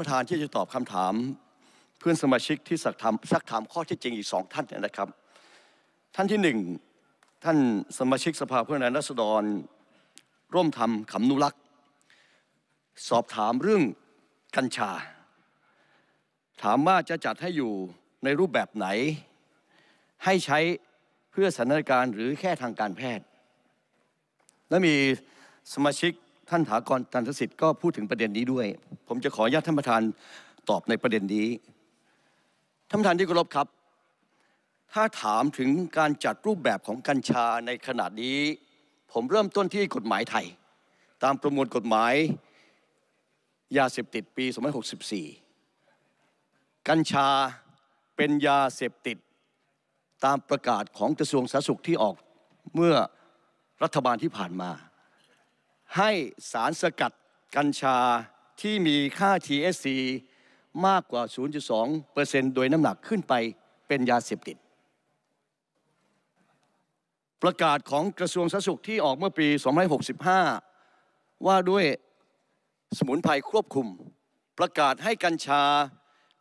ประธานที่จะตอบคำถามเพื่อนสมาชิกที่สักถามสักถามข้อที่จริงอีกสองท่านนะครับ ท่านที่หนึ่งท่านสมาชิกสภาผู้แทนราษฎรร่วมทำขำนุรักษ์ สอบถามเรื่องกัญชา ถามว่าจะจัดให้อยู่ในรูปแบบไหน ให้ใช้เพื่อสถานการณ์หรือแค่ทางการแพทย์ และมีสมาชิกท่านถากรทันทสิทธิ์ก็พูดถึงประเด็นนี้ด้วย ผมจะขออนุญาตท่านประธานตอบในประเด็นนี้ท่านประธานที่เคารพครับ ถ้าถามถึงการจัดรูปแบบของกัญชาในขณะนี้ ผมเริ่มต้นที่กฎหมายไทย ตามประมวลกฎหมาย ยาเสพติดปี2564กัญชาเป็นยาเสพติดตามประกาศของกระทรวงสาธารณสุขที่ออกเมื่อรัฐบาลที่ผ่านมาให้สารสกัดกัญชาที่มีค่า TSC มากกว่า 0.2%โดยน้ำหนักขึ้นไปเป็นยาเสพติด ประกาศของกระทรวงสาธารณสุขที่ออกเมื่อปี 2565 ว่าด้วยสมุนไพรควบคุม ประกาศให้กัญชา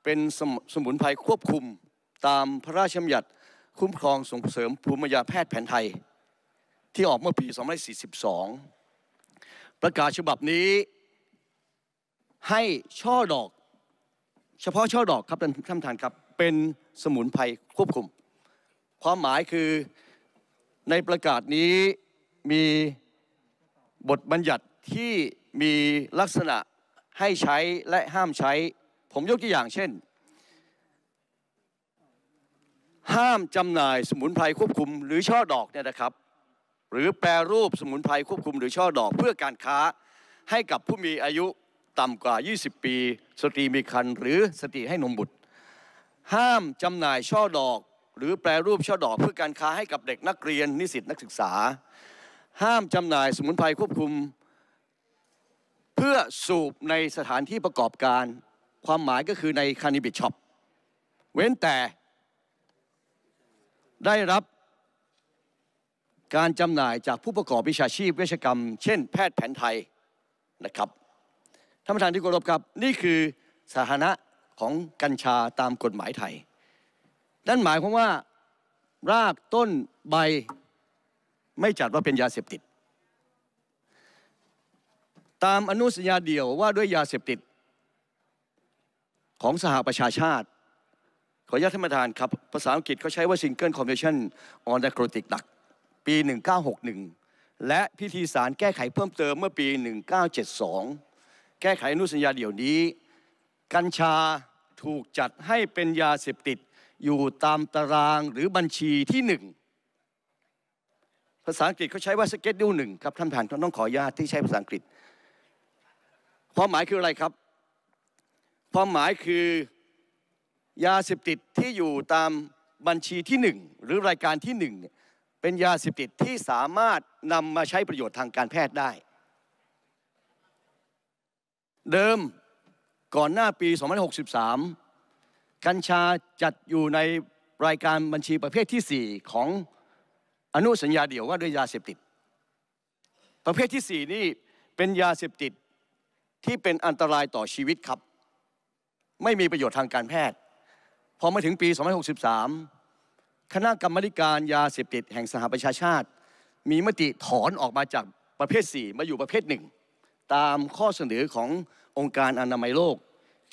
เป็นสสมุนไพรควบคุม ตามพระราชบัญญัติ คุ้มครองส่งเสริมภูมิยาแพทย์แผนไทย ที่ออกเมื่อปี2542ประกาศฉบับนี้ให้ช่อดอก เฉพาะช่อดอกครับท่านท่านครับเป็นสมุนไพรควบคุม ความหมายคือในประกาศนี้มีบทบัญญัติที่มีลักษณะให้ใช้และห้ามใช้ผมยกตัวอย่างเช่น ห้ามจำหน่ายสมุนไพรควบคุม หรือช่อดอกเนี่ยนะครับหรือแปรรูปสมุนไพรควบคุมหรือช่อดอก เพื่อการค้าให้กับผู้มีอายุต่ำกว่า 20 ปี สตรีมีครรภ์หรือสตรีให้นมบุตร ห้ามจำหน่ายช่อดอกหรือแปรรูปช่อดอก เพื่อการค้าให้กับเด็กนักเรียนนิสิตนักศึกษา ห้ามจำหน่ายสมุนไพรควบคุม เพื่อสูบในสถานที่ประกอบการ ความหมายก็คือในคานิบิชช็อปเว้นแต่ได้รับการจำหน่ายจากผู้ประกอบวิชาชีพเวชกรรม เช่น แพทย์แผนไทยนะครับ ท่านประธานที่เคารพครับนี่คือสถานะของกัญชาตามกฎหมายไทย นั่นหมายความว่ารากต้นใบไม่จัดว่าเป็นยาเสพติด ตามอนุสัญญาเดี่ยวว่าด้วยยาเสพติดของสหประชาชาติ ขออนุญาตท่านประธานครับ ภาษาอังกฤษเขาใช้ว่า Single Convention on Narcotic Drug ปี 1961 และพิธีสารแก้ไขเพิ่มเติมเมื่อปี 1972 แก้ไขอนุสัญญาเดี่ยวนี้ กัญชาถูกจัดให้เป็นยาเสพติดอยู่ตามตารางหรือบัญชีที่หนึ่งภาษาอังกฤษเขาใช้ว่าสเก e ตดิวหนึ่งครับ ท่านผ่านต้องขออนุญาตที่ใช้ภาษาอังกฤษความหมายคืออะไรครับความหมายคือยาเสพติดที่อยู่ตามบัญชีที่หนึ่งหรือรายการที่หนึ่งเนี่ยเป็นยาเสพติดที่สามารถนำมาใช้ประโยชน์ทางการแพทย์ได้ เดิมก่อนหน้าปี2563 กัญชาจัดอยู่ในรายการบัญชีประเภทที่ 4 ของอนุสัญญาเดี่ยวว่าด้วยยาเสพติด ประเภทที่ 4 นี่ เป็นยาเสพติดที่เป็นอันตรายต่อชีวิตครับ ไม่มีประโยชน์ทางการแพทย์ พอมาถึงปี2563คณะกรรมการยาเสพติดแห่งสหประชาชาติ มีมติถอนออกมาจากประเภท 4 มาอยู่ประเภท 1 ตามข้อเสนอขององค์การอนามัยโลก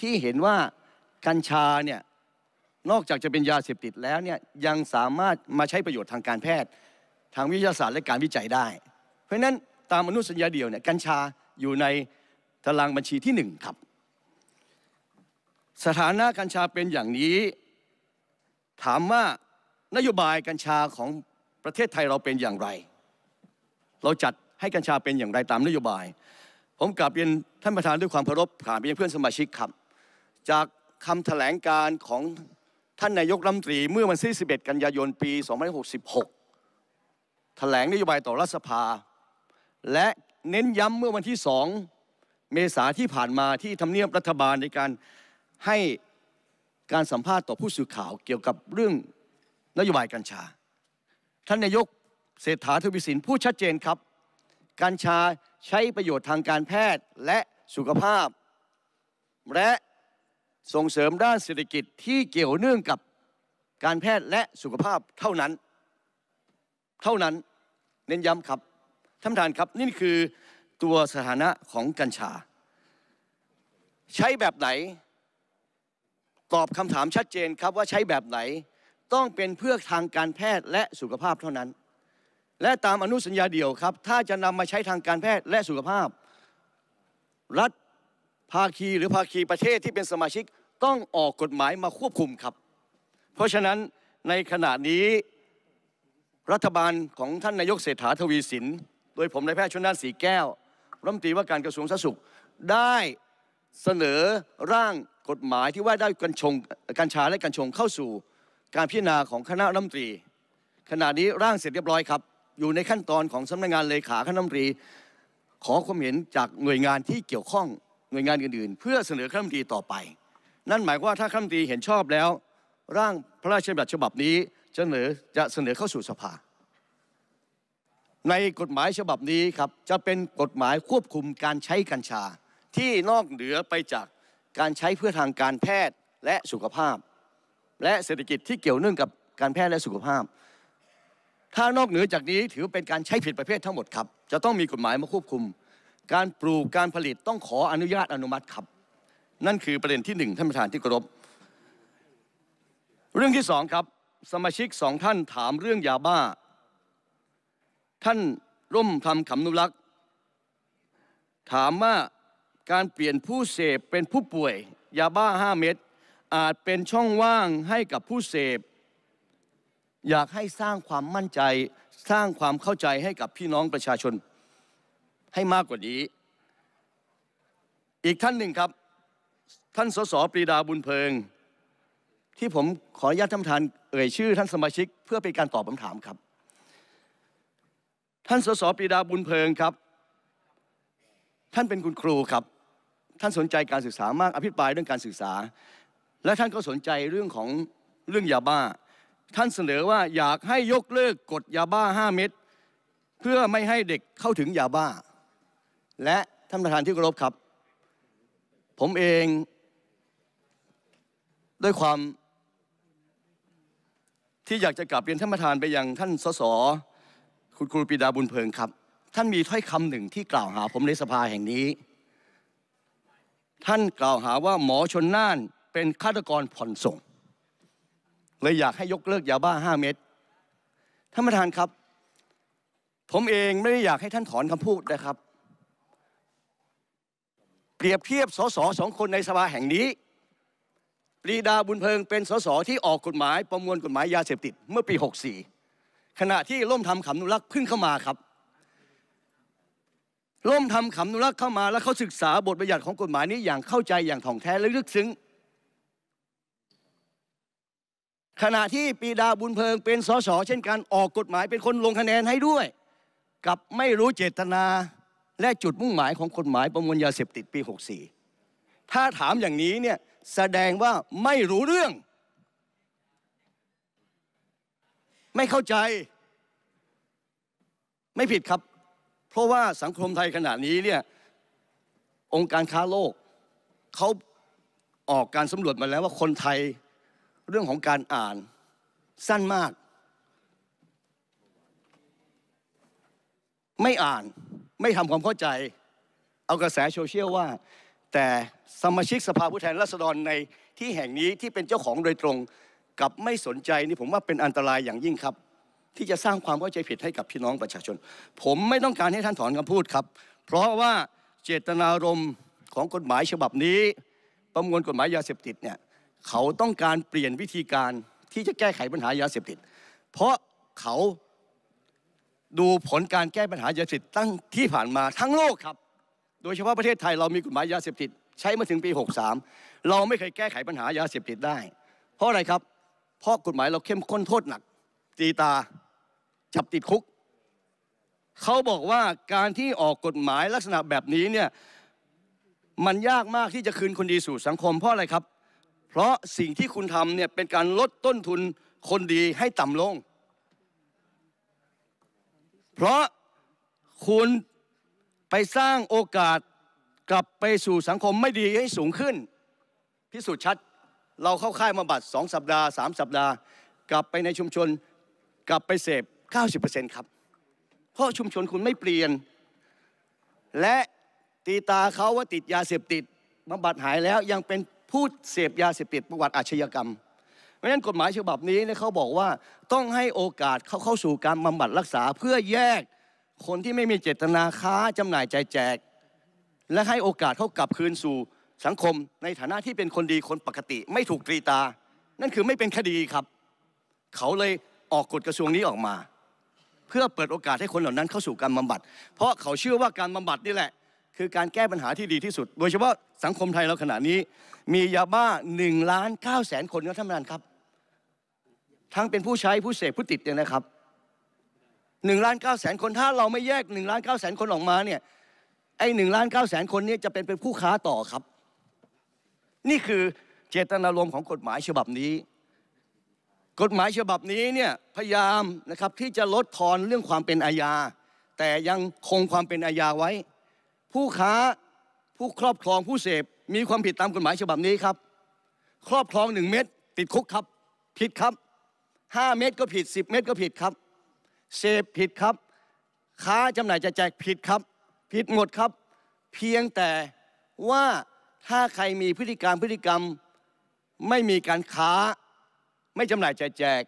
ที่เห็นว่า กัญชาเนี่ยนอกจากจะเป็นยาเสพติดแล้วเนี่ยยังสามารถมาใช้ประโยชน์ทางการแพทย์ทางวิทยาศาสตร์และการวิจัยได้ เพราะนั้นตามอนุสัญญาเดียวเนี่ยกัญชาอยู่ในตารางบัญชีที่1ครับสถานะกัญชาเป็นอย่างนี้ถามว่านโยบายกัญชาของประเทศไทยเราเป็นอย่างไร เราจัดให้กัญชาเป็นอย่างไรตามนโยบาย ผมกลับเรียนท่านประธานด้วยความเคารพผ่านไปยังเพื่อนสมาชิกครับ จากคำแถลงการของท่านนายกรัฐมนตรีเมื่อวันที่11 กันยายนปี2566แถลงนโยบายต่อรัฐสภา และเน้นย้ำเมื่อวันที่2เมษาที่ผ่านมาที่ทำเนียบรัฐบาลในการให้การสัมภาษณ์ต่อผู้สื่อข่าวเกี่ยวกับเรื่องนโยบายกัญชา ท่านนายกเศรษฐาทวีสินพูดชัดเจนครับ กัญชาใช้ประโยชน์ทางการแพทย์และสุขภาพ และส่งเสริมด้านเศรษฐกิจที่เกี่ยวเนื่องกับการแพทย์และสุขภาพเท่านั้น เท่านั้นเน้นย้ำครับ ท่านประธานครับนี่คือตัวสถานะของกัญชา ใช้แบบไหน ตอบคำถามชัดเจนครับว่าใช้แบบไหนต้องเป็นเพื่อทางการแพทย์และสุขภาพเท่านั้น และตามอนุสัญญาเดี่ยวครับ ถ้าจะนำมาใช้ทางการแพทย์และสุขภาพ รัฐภาคีหรือภาคีประเทศที่เป็นสมาชิกต้องออกกฎหมายมาควบคุมครับ เพราะฉะนั้นในขณะนี้ รัฐบาลของท่านนายกเศรษฐาทวีสิน โดยผมนายแพทย์ชนน่านสีแก้วรัฐมนตรีว่าการกระทรวงสาธารณสุข ได้เสนอร่างกฎหมายที่ว่าได้กัญชงกัญชาและกัญชงเข้าสู่การพิจารณาของคณะรัฐมนตรี ขณะนี้ร่างเสร็จเรียบร้อยครับอยู่ในขั้นตอนของสำนักงานเลขาคณะรัฐมนตรี ขอความเห็นจากหน่วยงานที่เกี่ยวข้องหน่วยงานอื่นๆ เพื่อเสนอคณะรัฐมนตรีต่อไป นั่นหมายว่าถ้าคณะรัฐมนตรีเห็นชอบแล้ว ร่างพระราชบัญญัติฉบับนี้เสนอจะเสนอเข้าสู่สภา ในกฎหมายฉบับนี้ครับจะเป็นกฎหมายควบคุมการใช้กัญชา ที่นอกเหนือไปจากการใช้เพื่อทางการแพทย์และสุขภาพและเศรษฐกิจที่เกี่ยวเนื่องกับการแพทย์และสุขภาพ ถ้านอกเหนือจากนี้ถือเป็นการใช้ผิดประเภททั้งหมดครับจะต้องมีกฎหมายมาควบคุม การปลูกการผลิตต้องขออนุญาตอนุมัติครับ นั่นคือประเด็นที่หนึ่งท่านประธานที่เคารพเรื่องที่สองครับสมาชิกสองท่านถามเรื่องยาบ้า ท่านร่มทำขำนุรักษ์ถามว่าการเปลี่ยนผู้เสพเป็นผู้ป่วยยาบ้า 5 เม็ดอาจเป็นช่องว่างให้กับผู้เสพ อยากให้สร้างความมั่นใจ สร้างความเข้าใจให้กับพี่น้องประชาชนให้มากกว่านี้อีกท่านหนึ่งครับ ท่านสสปรีดาบุญเพลิง ที่ผมขออนุญาตท่านประธานเอ่ยชื่อ ท่านสมาชิกเพื่อเป็นการตอบคำถามครับ ท่านสสปรีดาบุญเพลิงครับ ท่านเป็นคุณครูครับ ท่านสนใจการศึกษามากอภิปรายเรื่องการศึกษาและท่านก็สนใจเรื่องของเรื่องยาบ้า ท่านเสนอว่าอยากให้ยกเลิกกฎยาบ้า5เม็ดเพื่อไม่ให้เด็กเข้าถึงยาบ้า และท่านประธานที่เคารพครับ ผมเอง ด้วยความที่อยากจะกลับเรียนท่านประธานไปยังท่านสส คุณครูปิดาบุญเพิงครับ ท่านมีถ้อยคำหนึ่งที่กล่าวหาผมในสภาแห่งนี้ ท่านกล่าวหาว่าหมอชนน่านเป็นฆาตกรผ่อนส่งเลยอยากให้ยกเลิกยาบ้าห้าเม็ดท่านประธานครับ ผมเองไม่ได้อยากให้ท่านถอนคำพูดนะครับ เปรียบเทียบสสสองคนในสภาแห่งนี้ ปรีดาบุญเพิงเป็นสส ที่ออกกฎหมาย ประมวลกฎหมายยาเสพติดเมื่อปี 64 ขณะที่ล่มทำขำนุรักษ์ขพ้่งเข้ามาครับล่มทำขำนุรักษ์เข้ามาแล้วเขาศึกษาบทบัญญัติของกฎหมายนี้อย่างเข้าใจอย่างถ่องแท้และลึกซึ้งขณะที่ปีดาบุญเพลิงเป็นสสเช่นกันออกกฎหมายเป็นคนลงคะแนนให้ด้วย กับไม่รู้เจตนาและจุดมุ่งหมายของกฎหมายประมวลยาเสพติดปี 64 ถ้าถามอย่างนี้เนี่ยแสดงว่าไม่รู้เรื่อง ไม่เข้าใจไม่ผิดครับ เพราะว่าสังคมไทยขณะนี้เนี่ยองค์การค้าโลก เขาออกการสำรวจมาแล้วว่าคนไทยเรื่องของการอ่านสั้นมาก ไม่อ่านไม่ทำความเข้าใจเอากระแสโซเชียลว่าแต่สมาชิกสภาผู้แทนราษฎรในที่แห่งนี้ที่เป็นเจ้าของโดยตรงกับไม่สนใจนี่ผมว่าเป็นอันตรายอย่างยิ่งครับ ที่จะสร้างความเข้าใจผิดให้กับพี่น้องประชาชน ผมไม่ต้องการให้ท่านถอนคำพูดครับ เพราะว่าเจตนารมณ์ของกฎหมายฉบับนี้ประมวลกฎหมายยาเสพติดเนี่ยเขาต้องการเปลี่ยนวิธีการที่จะแก้ไขปัญหายาเสพติด เพราะเขาดูผลการแก้ปัญหายาเสพติดตั้งที่ผ่านมาทั้งโลกครับ โดยเฉพาะประเทศไทยเรามีกฎหมายยาเสพติดใช้มาถึงปี63เราไม่เคยแก้ไขปัญหายาเสพติดได้ เพราะอะไรครับเพราะกฎหมายเราเข้มข้นโทษหนักตีตาจับติดคุก เขาบอกว่าการที่ออกกฎหมายลักษณะแบบนี้เนี่ยมันยากมากที่จะคืนคนดีสู่สังคมเพราะอะไรครับเพราะสิ่งที่คุณทำเนี่ยเป็นการลดต้นทุนคนดีให้ต่ำลง เพราะคุณไปสร้างโอกาสกลับไปสู่สังคมไม่ดีให้สูงขึ้นพิสูจน์ชัดเราเข้าค่ายมาบัดสองสัปดาห์สามสัปดาห์ กลับไปในชุมชนกลับไปเสพ90%ครับ เพราะชุมชนคุณไม่เปลี่ยน และตีตาเขาว่าติดยาเสพติดมาบัดหายแล้วยังเป็นผู้เสพยาเสพติดประวัติอาชญากรรมเพราะฉะนั้นกฎหมายฉบับนี้เนี่ยเขาบอกว่าต้องให้โอกาสเขาเข้าสู่การบำบัดรักษาเพื่อแยกคนที่ไม่มีเจตนาค้าจำหน่ายใจแจก และให้โอกาสเขากลับคืนสู่สังคม ในฐานะที่เป็นคนดีคนปกติไม่ถูกตรีตา นั่นคือไม่เป็นคดีครับ เขาเลยออกกฎกระทรวงนี้ออกมา เพื่อเปิดโอกาสให้คนเหล่านั้นเข้าสู่การบำบัด เพราะเขาเชื่อว่าการบำบัดนี่แหละคือการแก้ปัญหาที่ดีที่สุด โดยเฉพาะสังคมไทยเราขณะนี้ มียาบ้า1ล้าน9แสนคนับท่านประธานครับ ทั้งเป็นผู้ใช้ผู้เสพผู้ติดเนี่ยนะครับ1ล้าน9แสนคนถ้าเราไม่แยก1ล้าน9แสนคนออกมาเนี่ย ไอ้หนึ่งล้านเก้าแสนคนนี้จะเป็นเป็นผู้ค้าต่อครับ นี่คือเจตนารมณ์ของกฎหมายฉบับนี้ กฎหมายฉบับนี้เนี่ยพยายามนะครับที่จะลดทอนเรื่องความเป็นอาญา แต่ยังคงความเป็นอาญาไว้ผู้ค้าผู้ครอบครองผู้เสพมีความผิดตามกฎหมายฉบับนี้ครับ ครอบครองหนึ่งเม็ดติดคุกครับ ผิดครับห้าเม็ดก็ผิดสิบเม็ดก็ผิดครับเสพผิดครับ ค้าจำหน่ายจะแจกผิดครับ ผิดหมดครับ เพียงแต่ว่าถ้าใครมีพฤติการพฤติกรรมไม่มีการค้า ไม่จำหน่ายจะแจก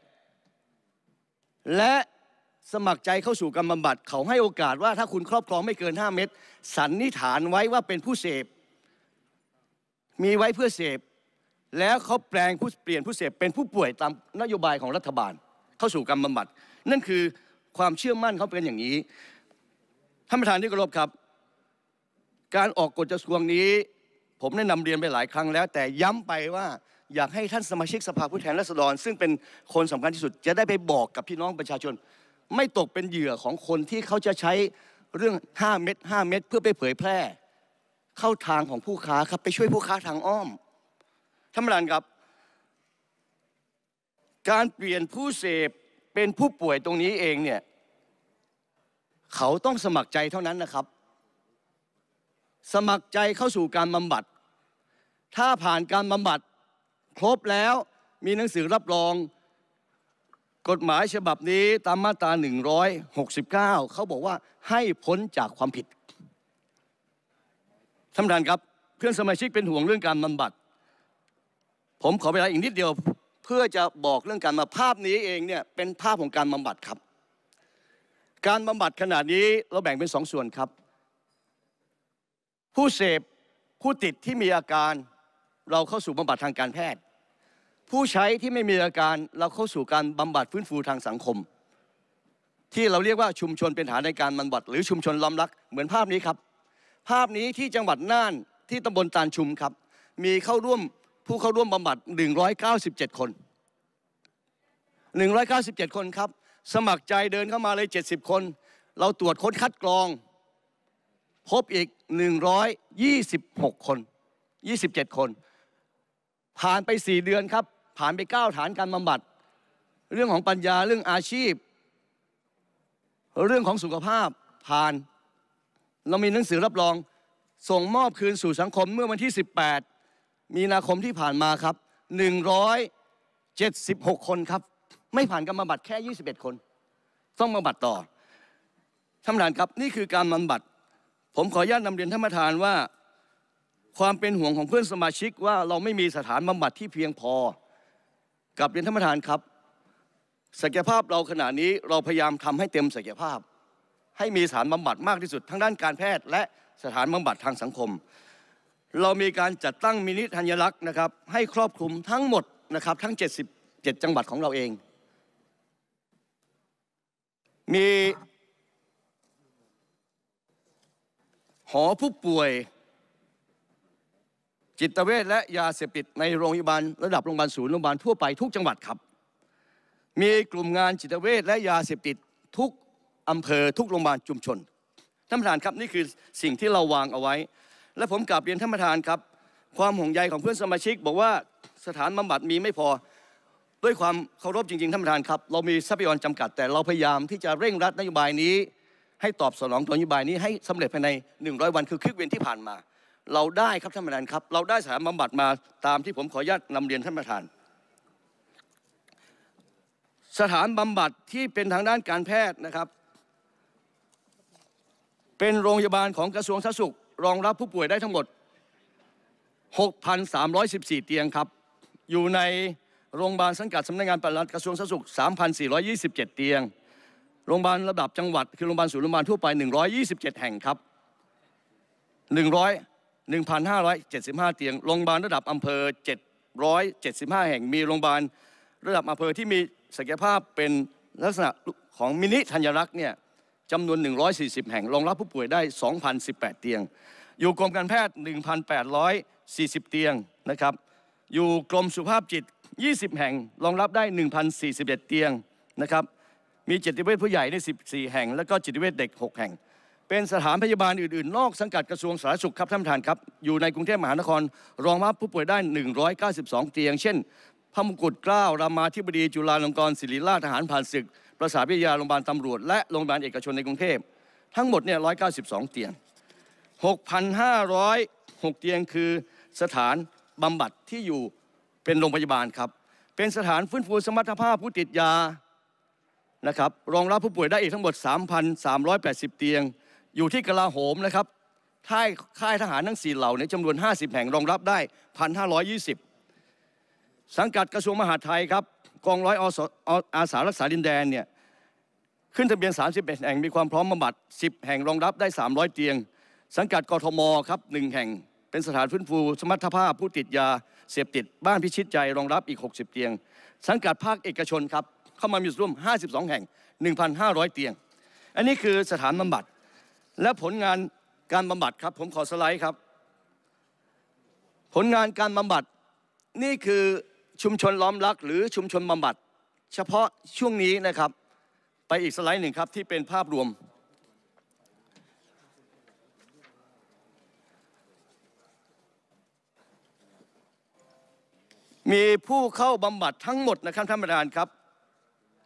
และสมัครใจเข้าสู่กรรมบำบัดเขาให้โอกาสว่าถ้าคุณครอบครองไม่เกิน 5 เม็ดสันนิษฐานไว้ว่าเป็นผู้เสพ มีไว้เพื่อเสพ แล้วเขาแปลงผู้เปลี่ยนผู้เสพเป็นผู้ป่วยตามนโยบายของรัฐบาลเข้าสู่การบำบัดนั่นคือความเชื่อมั่นเขาเป็นอย่างนี้ท่านประธานที่เคารพครับ การออกกฎกระทรวงนี้ ผมได้นำเรียนไปหลายครั้งแล้ว แต่ย้ำไปว่าอยากให้ท่านสมาชิกสภาผู้แทนราษฎร ซึ่งเป็นคนสำคัญที่สุดจะได้ไปบอกกับพี่น้องประชาชน ไม่ตกเป็นเหยื่อของคนที่เขาจะใช้เรื่อง5เม็ด5เม็ดเพื่อไปเผยแพร่เข้าทางของผู้ค้าครับไปช่วยผู้ค้าทางอ้อมท่านประธานครับ การเปลี่ยนผู้เสพเป็นผู้ป่วยตรงนี้เองเนี่ยเขาต้องสมัครใจเท่านั้นนะครับ สมัครใจเข้าสู่การบำบัด ถ้าผ่านการบำบัดครบแล้วมีหนังสือรับรองกฎหมายฉบับนี้ตามมาตรา 169 เขาบอกว่าให้พ้นจากความผิด ท่านประธานครับ เพื่อนสมาชิกเป็นห่วงเรื่องการบำบัด ผมขอเวลาอีกนิดเดียว เพื่อจะบอกเรื่องการมาภาพนี้เองเนี่ยเป็นภาพของการบำบัดครับ การบำบัดขนาดนี้เราแบ่งเป็นสองส่วนครับ ผู้เสพผู้ติดที่มีอาการเราเข้าสู่บำบัดทางการแพทย์ผู้ใช้ที่ไม่มีอาการเราเข้าสู่การบำบัดฟื้นฟูทางสังคม ที่เราเรียกว่าชุมชนเป็นฐานในการบำบัด หรือชุมชนล้ำลัก เหมือนภาพนี้ครับ ภาพนี้ที่จังหวัดน่านที่ตำบลตาลชุมครับ มีเข้าร่วมผู้เข้าร่วมบำบัด 197 คน 197 คนครับ สมัครใจเดินเข้ามาเลย 70 คน เราตรวจค้นคัดกรอง พบอีก 126 คน 27 คน ผ่านไป 4 เดือนครับผ่านไปเก้าฐานการบำบัดเรื่องของปัญญาเรื่องอาชีพ เรื่องของสุขภาพผ่าน เรามีหนังสือรับรอง ส่งมอบคืนสู่สังคมเมื่อวันที่ 18มีนาคมที่ผ่านมาครับ176 คนครับ ไม่ผ่านการบำบัดแค่ 21 คน ต้องบำบัดต่อท่านประธานครับนี่คือการบำบัด ผมขออนุญาตนำเรียนท่านประธานว่าความเป็นห่วงของเพื่อนสมาชิกว่าเราไม่มีสถานบำบัดที่เพียงพอกับเรียนท่านประธานครับศักยภาพเราขณะนี้เราพยายามทำให้เต็มศักยภาพ ให้มีสถานบำบัดมากที่สุด ทั้งด้านการแพทย์และสถานบำบัดทางสังคม เรามีการจัดตั้งมินิธัญลักษณ์นะครับให้ครอบคลุมทั้งหมดนะครับทั้ง 77 จังหวัดของเราเอง มีหอผู้ป่วยจิตเวชและยาเสพติดในโรงพยาบาลระดับโรงพยาบาลศูนย์โรงพยาบาลทั่วไปทุกจังหวัดครับ มีกลุ่มงานจิตเวชและยาเสพติดทุกอำเภอทุกโรงพยาบาลชุมชนท่านประธานครับนี่คือสิ่งที่เราวางเอาไว้ และผมกลับเรียนท่านประธานครับความห่วงใยของเพื่อนสมาชิกบอกว่าสถานบำบัดมีไม่พอด้วยความเคารพจริงๆท่านประธานครับเรามีทรัพยากรจำกัดแต่เราพยายามที่จะเร่งรัดนโยบายนี้ให้ตอบสนองนโยบายนี้ให้สำเร็จภายใน 100วัน คือครึ่งเวืนที่ผ่านมาเราได้ครับท่านประธานครับเราได้สถานบำบัดมาตามที่ผมขออนุญาตนำเรียนท่านประธาน สถานบำบัดที่เป็นทางด้านการแพทย์นะครับ เป็นโรงพยาบาลของกระทรวงสาธารณสุข รองรับผู้ป่วยได้ทั้งหมด 6,314 เตียงครับ อยู่ใน โรงพยาบาลสังกัดสำนักงานปลัดกระทรวงสาธารณสุข3,427 เตียงโรงพยาบาลระดับจังหวัดคือโรงพยาบาลศูนย์โรงพยาบาลทั่วไป 127 แห่งครับ100 1,575 เตียง โรงพยาบาลระดับอำเภอ775แห่งมีโรงพยาบาลระดับอำเภอที่มีศักยภาพเป็นลักษณะของมินิธัญรักษ์เนี่ยจำนวน 140 แห่งรองรับผู้ป่วยได้ 2,018 เตียง อยู่กรมการแพทย์ 1,840 เตียงนะครับอยู่กรมสุขภาพจิต 20แห่งรองรับได้ 1,041 เตียงนะครับมีจิตเวชผู้ใหญ่ใน14 แห่ง แล้วก็จิตเวชเด็ก 6 แห่งเป็นสถานพยาบาลอื่นๆ นอกสังกัดกระทรวงสาธารณสุขครับ ท่านประธานครับ อยู่ในกรุงเทพมหานคร รองรับผู้ป่วยได้ 192 เตียง เช่น พระมงกุฎเกล้า รามาธิบดี จุฬาลงกรณ์ศิริราชทหาร ผ่านศึก ประสาพิทยา โรงพยาบาลตำรวจ และโรงพยาบาลเอกชนในกรุงเทพ ทั้งหมดเนี่ย192 เตียง 6,506เตียง คือสถานบำบัดที่อยู่เป็นโรงพยาบาลครับ เป็นสถานฟื้นฟูสมรรถภาพผู้ติดยา นะครับ รองรับผู้ป่วยได้อีกทั้งหมด 3,380 เตียงอยู่ที่กลาโหมนะครับค่ายค่ายทหารทั้งสี่เหล่าในจำนวน 50 แห่งรองรับได้ 1,520 สังกัดกระทรวงมหาดไทยครับกองร้อยอาสารักษาดินแดนเนี่ยขึ้นทะเบียน 31 แห่งมีความพร้อมบำบัด 10 แห่งรองรับได้ 300 เตียง สังกัดกทมครับหนึ่งแห่งเป็นสถานฟื้นฟู สมรรถภาพผู้ติดยา เสพติดบ้านพิชิตใจรองรับอีก 60 เตียง สังกัดภาคเอกชนครับเข้ามามีส่วนร่วม 52แห่ง1,500เตียง อันนี้คือสถานบำบัดและผลงานการบำบัดครับผมขอสไลด์ครับ ผลงานการบำบัดนี่คือชุมชนล้อมรัก หรือชุมชนบำบัด เฉพาะช่วงนี้นะครับไปอีกสไลด์หนึ่งครับที่เป็นภาพรวม มีผู้เข้าบำบัดทั้งหมดนะครับท่านประธานครับ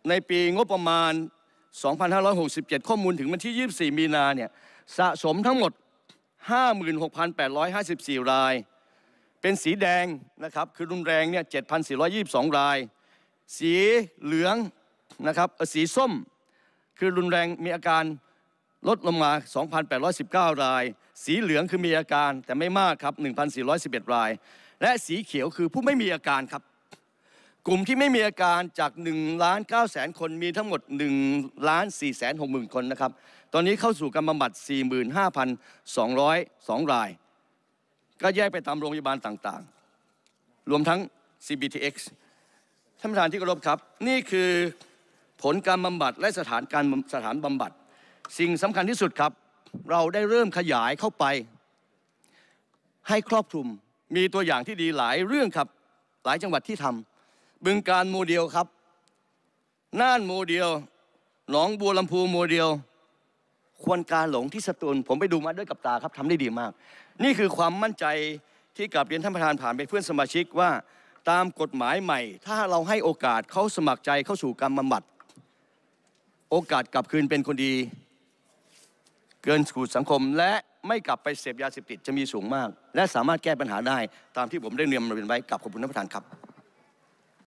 ในปีงบประมาณ2567 ข้อมูลถึงวันที่ 24 มีนาเนี่ยสะสมทั้งหมด 56,854 ราย เป็นสีแดงนะครับ คือรุนแรงเนี่ย 7,422 ราย สีเหลืองนะครับสีส้ม คือรุนแรงมีอาการลดลงมา 2,819 ราย สีเหลืองคือมีอาการแต่ไม่มากครับ 1,411 ราย และสีเขียวคือผู้ไม่มีอาการครับกลุ่มที่ไม่มีอาการจาก1ล้าน9แสนคนมีทั้งหมด1ล้าน4แสน6หมื่นคนนะครับ ตอนนี้เข้าสู่การบำบัด45,202ราย ก็แยกไปตามโรงพยาบาลต่างๆ รวมทั้ง CBTX ท่านประธานที่เคารพครับ นี่คือผลการบำบัดและสถานการสถานบำบัดสิ่งสำคัญที่สุดครับ เราได้เริ่มขยายเข้าไป ให้ครอบคลุมมีตัวอย่างที่ดีหลายเรื่องครับหลายจังหวัดที่ทำบึงการโมเดลครับ น่านโมเดลหนองบัวลำพูโมเดลควรการหลงที่สตูลผมไปดูมาด้วยกับตาครับทำได้ดีมาก นี่คือความมั่นใจที่กับเรียนท่านประธานผ่านไปเพื่อนสมาชิกว่า ตามกฎหมายใหม่ ถ้าเราให้โอกาสเขาสมัครใจเข้าสู่การบำบัด โอกาสกลับคืนเป็นคนดี เกินสู่สังคม และไม่กลับไปเสพยาเสพติดจะมีสูงมาก และสามารถแก้ปัญหาได้ ตามที่ผมได้เรียนมาเป็นไว้กับขอบคุณท่านประธานครับ